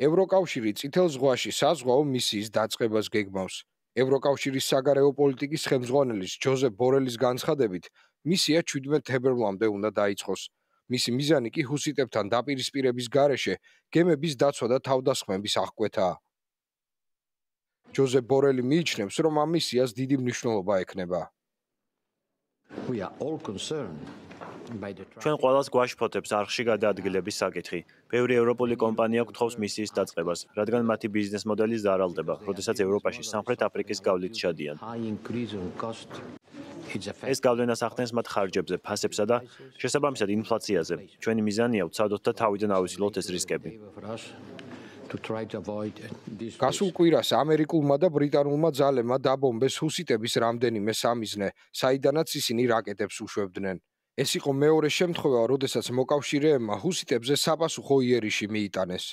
ევროკავშირი წითელ ზღვაში საზღვაო მისიის დაწყებას გეგმავს. ევროკავშირის საგარეო პოლიტიკის ხელმძღვანელის ჯოზეფ ბორელის განცხადებით, მისია 17 თებერვლამდე უნდა დაიწყოს. მისი მიზანი კი ჰუსიტებთან დაპირისპირების გარეშე გემების დაცვა და თავდასხმების აღკვეთაა. ჯოზეფ ბორელი მიიჩნევს, რომ ამ მისიას დიდი მნიშვნელობა ექნება. We are all concerned ჩვენ ყოველას გვაშფოთებს არხში გადაადგილების საკითხი. ბევრი ევროპული კომპანია გთხოვს მისიის დაწყებას, რადგან მათი ბიზნეს მოდელი ზარალდება, როდესაც ევროპაში სამხრეთ აფრიკის გავლით ჩადიან. ეს გავლენას ახდენს მათ ხარჯებზე, ფასებსა და შესაბამისად ინფლაციაზე. ჩვენი მიზანია უცადოთ და თავიდან ავიცილოთ ეს რისკები. to try to avoid this გასულ კვირას ამერიკულმა და ბრიტანულმა ძალებმა დაბომბეს ჰუსიტების რამდენიმე სამიზნე, საიდანაც ისინი რაკეტებს უშვებდნენ. ეს იყო მეორე შემთხვევა, როდესაც მოკავშირეებმა ჰუსიტებზე საპასუხო იერიში მიიტანეს.